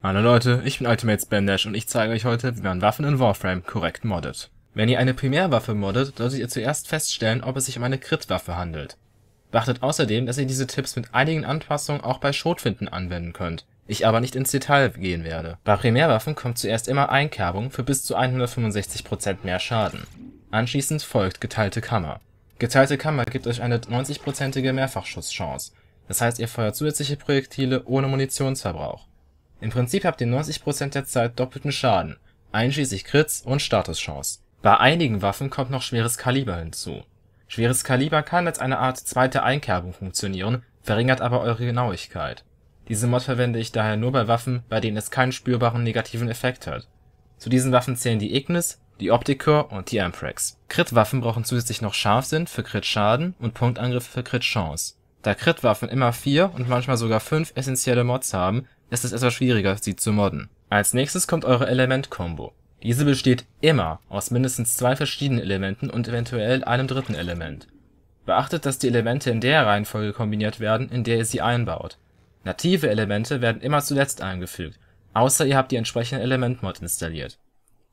Hallo Leute, ich bin Ultimate Spandash und ich zeige euch heute, wie man Waffen in Warframe korrekt moddet. Wenn ihr eine Primärwaffe moddet, solltet ihr zuerst feststellen, ob es sich um eine Crit-Waffe handelt. Beachtet außerdem, dass ihr diese Tipps mit einigen Anpassungen auch bei Schrotfinden anwenden könnt, ich aber nicht ins Detail gehen werde. Bei Primärwaffen kommt zuerst immer Einkerbung für bis zu 165% mehr Schaden. Anschließend folgt geteilte Kammer. Geteilte Kammer gibt euch eine 90%ige Mehrfachschusschance, das heißt ihr feuert zusätzliche Projektile ohne Munitionsverbrauch. Im Prinzip habt ihr 90% der Zeit doppelten Schaden, einschließlich Crits und Statuschance. Bei einigen Waffen kommt noch schweres Kaliber hinzu. Schweres Kaliber kann als eine Art zweite Einkerbung funktionieren, verringert aber eure Genauigkeit. Diese Mod verwende ich daher nur bei Waffen, bei denen es keinen spürbaren negativen Effekt hat. Zu diesen Waffen zählen die Ignis, die Optiker und die Amprex. Crit-Waffen brauchen zusätzlich noch Scharfsinn für Crit-Schaden und Punktangriff für Crit-Chance da Crit-Waffen immer vier und manchmal sogar fünf essentielle Mods haben, ist es etwas schwieriger, sie zu modden. Als Nächstes kommt eure Element-Kombo. Diese besteht immer aus mindestens zwei verschiedenen Elementen und eventuell einem dritten Element. Beachtet, dass die Elemente in der Reihenfolge kombiniert werden, in der ihr sie einbaut. Native Elemente werden immer zuletzt eingefügt, außer ihr habt die entsprechende Element-Mod installiert.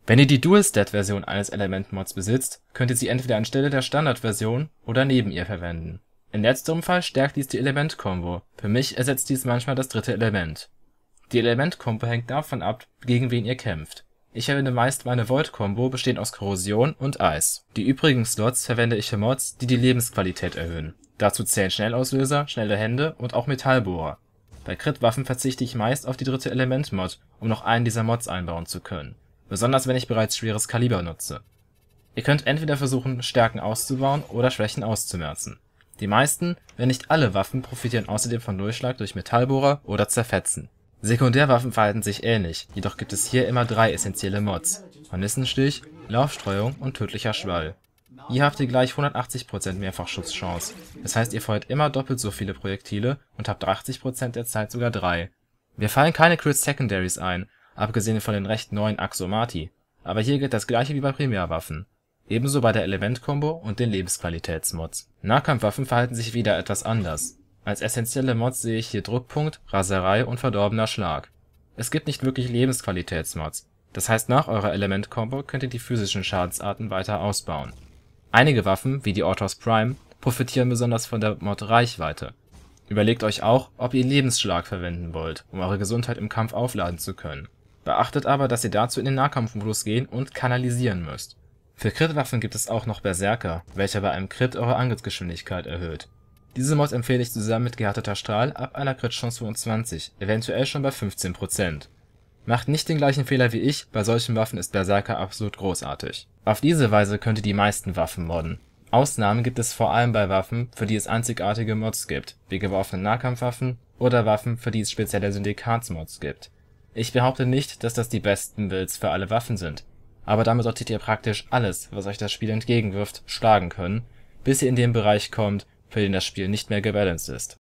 Wenn ihr die Dual-Stat-Version eines Element-Mods besitzt, könnt ihr sie entweder anstelle der Standard-Version oder neben ihr verwenden in letzterem Fall stärkt dies die Element-Kombo, für mich ersetzt dies manchmal das dritte Element. Die Element-Kombo hängt davon ab, gegen wen ihr kämpft. Ich verwende meist meine Volt-Kombo bestehend aus Korrosion und Eis. Die übrigen Slots verwende ich für Mods, die die Lebensqualität erhöhen. Dazu zählen Schnellauslöser, schnelle Hände und auch Metallbohrer. Bei Crit-Waffen verzichte ich meist auf die dritte Element-Mod, um noch einen dieser Mods einbauen zu können, besonders wenn ich bereits schweres Kaliber nutze. Ihr könnt entweder versuchen, Stärken auszubauen oder Schwächen auszumerzen die meisten, wenn nicht alle Waffen profitieren außerdem von Durchschlag durch Metallbohrer oder Zerfetzen. Sekundärwaffen verhalten sich ähnlich, jedoch gibt es hier immer drei essentielle Mods: Hornissenstich, Laufstreuung und Tödlicher Schwall. Ihr habt die gleich 180% Mehrfachschutzchance. das heißt ihr feuert immer doppelt so viele Projektile und habt 80% der Zeit sogar drei. Wir fallen keine Crit Secondaries ein, abgesehen von den recht neuen Axomati, aber hier gilt das gleiche wie bei Primärwaffen ebenso bei der Elementkombo und den Lebensqualitätsmods. Nahkampfwaffen verhalten sich wieder etwas anders. Als essentielle Mods sehe ich hier Druckpunkt, Raserei und Verdorbener Schlag. Es gibt nicht wirklich Lebensqualitätsmods, das heißt nach eurer Elementkombo könnt ihr die physischen Schadensarten weiter ausbauen. Einige Waffen, wie die Orthos Prime, profitieren besonders von der Mod Reichweite. Überlegt euch auch, ob ihr Lebensschlag verwenden wollt, um eure Gesundheit im Kampf aufladen zu können. Beachtet aber, dass ihr dazu in den Nahkampfmodus gehen und Kanalisieren müsst für Crit-Waffen gibt es auch noch Berserker, welcher bei einem Crit eure Angriffsgeschwindigkeit erhöht. Diese Mod empfehle ich zusammen mit gehärteter Strahl ab einer Crit-Chance von 20, eventuell schon bei 15%. Macht nicht den gleichen Fehler wie ich, bei solchen Waffen ist Berserker absolut großartig. Auf diese Weise könnt ihr die meisten Waffen modden. Ausnahmen gibt es vor allem bei Waffen, für die es einzigartige Mods gibt, wie geworfene Nahkampfwaffen oder Waffen, für die es spezielle Syndikatsmods gibt. Ich behaupte nicht, dass das die besten Builds für alle Waffen sind aber damit solltet ihr praktisch alles, was euch das Spiel entgegenwirft, schlagen können, bis ihr in den Bereich kommt, für den das Spiel nicht mehr gebalanced ist